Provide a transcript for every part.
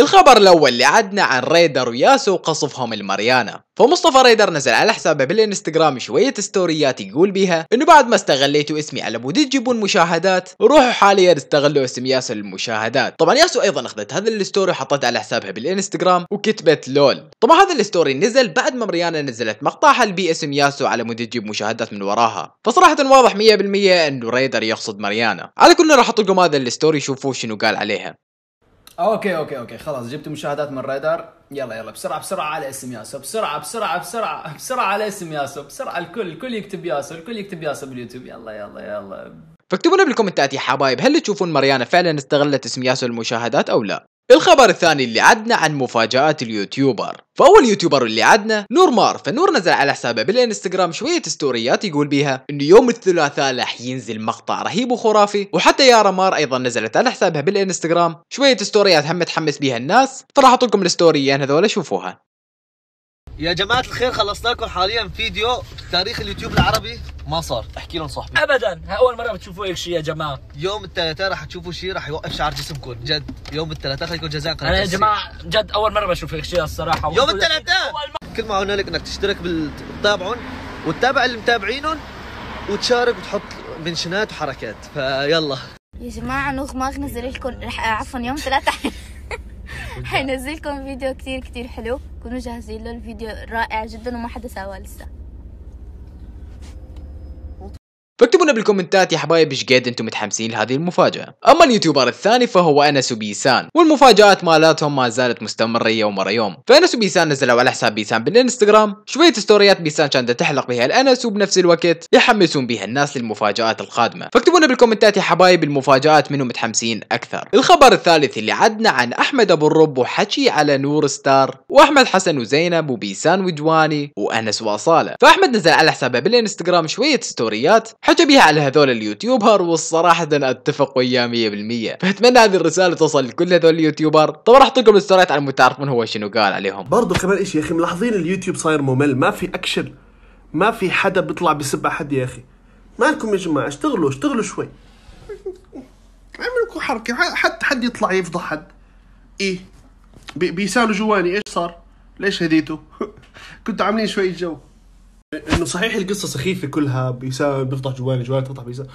الخبر الاول اللي عدنا عن ريدر وياسو وقصفهم المريانا فمصطفى ريدر نزل على حسابه بالانستغرام شوية ستوريات يقول بيها انه بعد ما استغليتوا اسمي على بودي تجيبون مشاهدات روحوا حاليا استغلوا اسم ياسو للمشاهدات طبعا ياسو ايضا اخذت هذا الستوري وحطت على حسابها بالانستغرام وكتبت لول طبعا هذا الستوري نزل بعد ما مريانا نزلت مقطعها اللي اسم ياسو على مود تجيب مشاهدات من وراها فصراحة واضح 100% انه ريدر يقصد مريانا على كل راح احط لكم هذا الستوري شوفوا شنو قال عليها اوكي اوكي اوكي خلاص جبت مشاهدات من رادار يلا يلا بسرعه بسرعه على اسم ياسو بسرعه بسرعه بسرعه بسرعه على اسم ياسو بسرعه الكل الكل يكتب ياسو الكل يكتب ياسو باليوتيوب يلا يلا يلا فاكتبوا لنا بالكومنتات يا حبايب هل تشوفون مريانا فعلا استغلت اسم ياسو المشاهدات او لا الخبر الثاني اللي عدنا عن مفاجآت اليوتيوبر فاول يوتيوبر اللي عدنا نور مار فنور نزل على حسابه بالانستغرام شويه ستوريات يقول بيها انه يوم الثلاثاء راح ينزل مقطع رهيب وخرافي وحتى يارا مار ايضا نزلت على حسابها بالانستغرام شويه ستوريات هم متحمس بيها الناس فراح احط لكم الستوريين هذول شوفوها يا جماعه الخير خلصنا لكم حاليا فيديو تاريخ اليوتيوب العربي ما صار احكي لهم صاحبي ابدا اول مره بتشوفوا هيك شيء يا جماعه يوم الثلاثاء رح تشوفوا شيء رح يوقف شعر جسمكم جد يوم الثلاثاء خليكم جزاء قناه انا يا جماعه جد اول مره بشوف هيك شيء الصراحه يوم الثلاثاء كل ما قلنا لك انك تشترك وتتابعهم وتتابع اللي متابعينهم وتشارك وتحط منشنات وحركات فيلا يا جماعه نغمغ نزل لكم عفوا يوم ثلاثة حينزلكم فيديو كتير كتير حلو كونوا جاهزين له الفيديو رائع جدا وما حدا سواه لسه اكتبونا بالكومنتات يا حبايب ايش قد انتم متحمسين لهذه المفاجاه اما اليوتيوبر الثاني فهو انس وبيسان والمفاجات مالاتهم ما زالت مستمره يوم ورا يوم فانس وبيسان نزلوا على حساب بيسان بالانستغرام شويه ستوريات بيسان كانت تحلق بها الانس وبنفس الوقت يحمسون بها الناس للمفاجات القادمه فاكتبوا لنا بالكومنتات يا حبايب المفاجات منو متحمسين اكثر الخبر الثالث اللي عدنا عن احمد ابو الرب وحكي على نور ستار واحمد حسن وزينب وبيسان وجواني وانس واصاله فاحمد نزل على حسابه بالانستغرام شويه ستوريات حكى بها على هذول اليوتيوبر والصراحة اتفق وياه 100% فاتمنى هذه الرسالة توصل لكل هذول اليوتيوبر طبعا راح اعطيكم بالستوريات على متعرفون هو شنو قال عليهم برضو كمان اشي يا اخي ملاحظين اليوتيوب صاير ممل ما في اكشن ما في حدا بيطلع بسب حد يا اخي مالكم يا جماعة اشتغلوا اشتغلوا شوي اعملوا حركة حد حد يطلع يفضح حد ايه بيسالوا جواني ايش صار ليش هديته كنتوا عاملين شوي جو انه صحيح القصه سخيفه كلها بيساوي بيفضح جوال جوال تفضح بيسا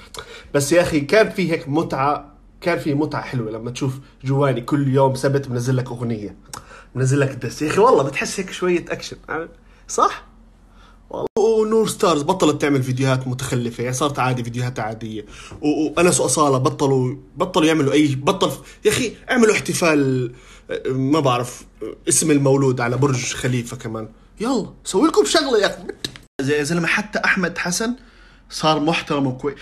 بس يا اخي كان في هيك متعه كان في متعه حلوه لما تشوف جوالي كل يوم سبت منزل لك اغنيه منزل لك دس يا اخي والله بتحس هيك شويه اكشن صح؟ ونور ستارز بطلت تعمل فيديوهات متخلفه يعني صارت عادي فيديوهات عاديه وانس واصاله بطلوا بطلوا يعملوا اي بطل يا اخي اعملوا احتفال ما بعرف اسم المولود على برج خليفه كمان يلا سوي لكم شغله يا اخي يا زلمه حتى احمد حسن صار محترم وكويس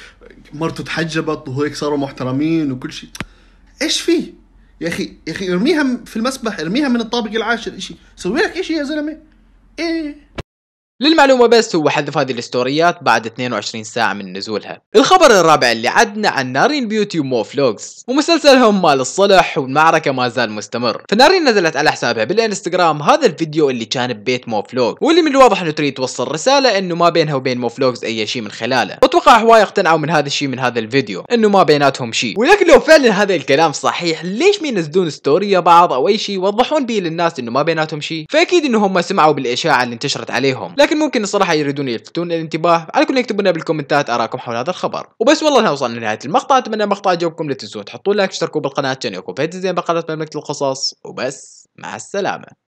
مرته تحجبت وهيك صاروا محترمين وكل شيء ايش في يا اخي يا اخي ارميها في المسبح ارميها من الطابق العاشر شيء سوي لك شيء يا زلمه ايه للمعلومة بس هو حذف هذه الستوريات بعد 22 ساعة من نزولها الخبر الرابع اللي عدنا عن نارين بيوتي فلوكس ومسلسلهم مال الصلح والمعركة ما زال مستمر فنارين نزلت على حسابها بالانستغرام هذا الفيديو اللي كان ببيت مو فلوكس واللي من الواضح انه تريد توصل رسالة انه ما بينها وبين مو فلوكس اي شيء من خلاله واتوقع هواي اقتنعوا من هذا الشيء من هذا الفيديو انه ما بيناتهم شيء ولكن لو فعلا هذا الكلام صحيح ليش ما ينزلون ستوري بعض او اي شيء يوضحون به للناس انه ما بيناتهم شيء فاكيد انه هم سمعوا بالاشاعة اللي انتشرت عليهم لكن لكن ممكن الصراحه يريدون يلفتون الانتباه على كل يكتبوا لنا بالكومنتات اراءكم حول هذا الخبر وبس والله هنا وصلنا لنهايه المقطع اتمنى المقطع عجبكم لا تنسوا تحطوا لايك تشتركوا بالقناه عشان يكون فايدة زين بقناه مملكه القصص وبس مع السلامه